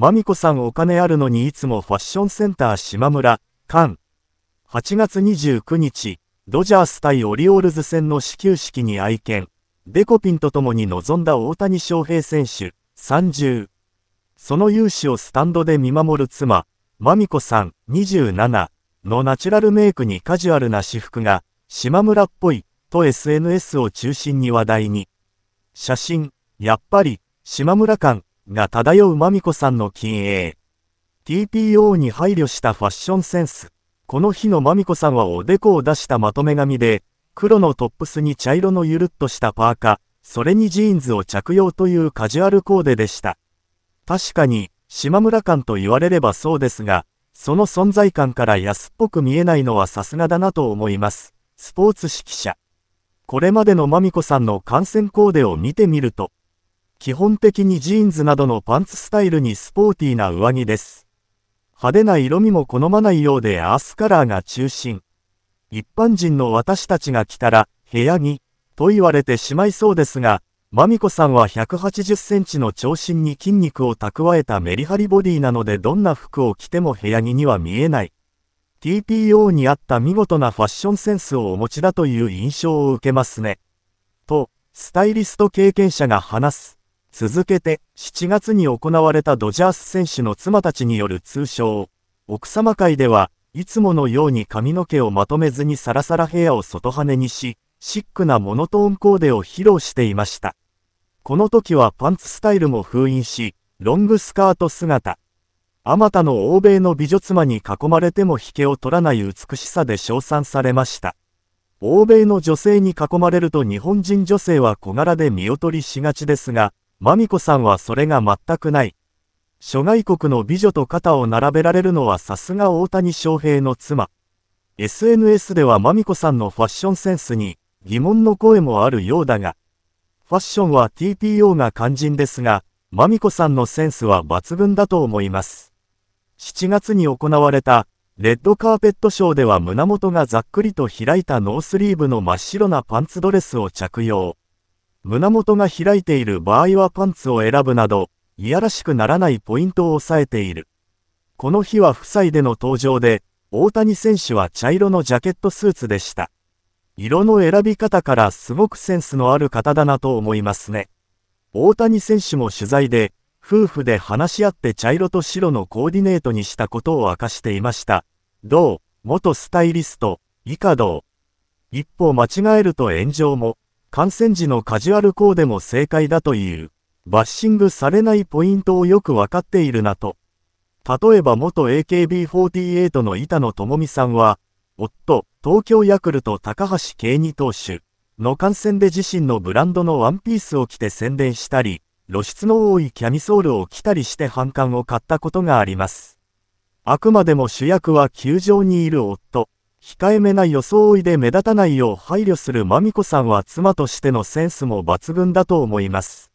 マミコさんお金あるのにいつもファッションセンター島村、館。8月29日、ドジャース対オリオールズ戦の始球式に愛犬、デコピンと共に臨んだ大谷翔平選手、30。その勇姿をスタンドで見守る妻、マミコさん、27のナチュラルメイクにカジュアルな私服が、島村っぽい、と SNS を中心に話題に。写真、やっぱり、島村感、が漂うマミコさんの禁煙。TPO に配慮したファッションセンス。この日のまみこさんはおでこを出したまとめ髪で、黒のトップスに茶色のゆるっとしたパーカ、それにジーンズを着用というカジュアルコーデでした。確かに、島村感と言われればそうですが、その存在感から安っぽく見えないのはさすがだなと思います。スポーツ指揮者。これまでのマミコさんの感染コーデを見てみると、基本的にジーンズなどのパンツスタイルにスポーティーな上着です。派手な色味も好まないようでアースカラーが中心。一般人の私たちが来たら、部屋着、と言われてしまいそうですが、マミコさんは180センチの長身に筋肉を蓄えたメリハリボディなのでどんな服を着ても部屋着には見えない。TPO にあった見事なファッションセンスをお持ちだという印象を受けますね。と、スタイリスト経験者が話す。続けて、7月に行われたドジャース選手の妻たちによる通称、奥様会では、いつものように髪の毛をまとめずにサラサラヘアを外羽にし、シックなモノトーンコーデを披露していました。この時はパンツスタイルも封印し、ロングスカート姿。あまたの欧米の美女妻に囲まれても引けを取らない美しさで称賛されました。欧米の女性に囲まれると日本人女性は小柄で見劣りしがちですが、マミコさんはそれが全くない。諸外国の美女と肩を並べられるのはさすが大谷翔平の妻。SNS ではマミコさんのファッションセンスに疑問の声もあるようだが、ファッションは TPO が肝心ですが、マミコさんのセンスは抜群だと思います。7月に行われたレッドカーペットショーでは胸元がざっくりと開いたノースリーブの真っ白なパンツドレスを着用。胸元が開いている場合はパンツを選ぶなど、いやらしくならないポイントを抑えている。この日は夫妻での登場で、大谷選手は茶色のジャケットスーツでした。色の選び方からすごくセンスのある方だなと思いますね。大谷選手も取材で、夫婦で話し合って茶色と白のコーディネートにしたことを明かしていました。どう元スタイリスト、以下どう一歩間違えると炎上も。感染時のカジュアルコーデも正解だという、バッシングされないポイントをよくわかっているなと。例えば元 AKB48 の板野智美さんは、夫、東京ヤクルト高橋慶二投手の感染で自身のブランドのワンピースを着て宣伝したり、露出の多いキャミソールを着たりして反感を買ったことがあります。あくまでも主役は球場にいる夫。控えめな装いで目立たないよう配慮するまみこさんは妻としてのセンスも抜群だと思います。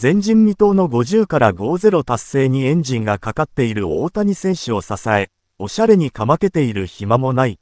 前人未到の50から50達成にエンジンがかかっている大谷選手を支え、おしゃれにかまけている暇もない。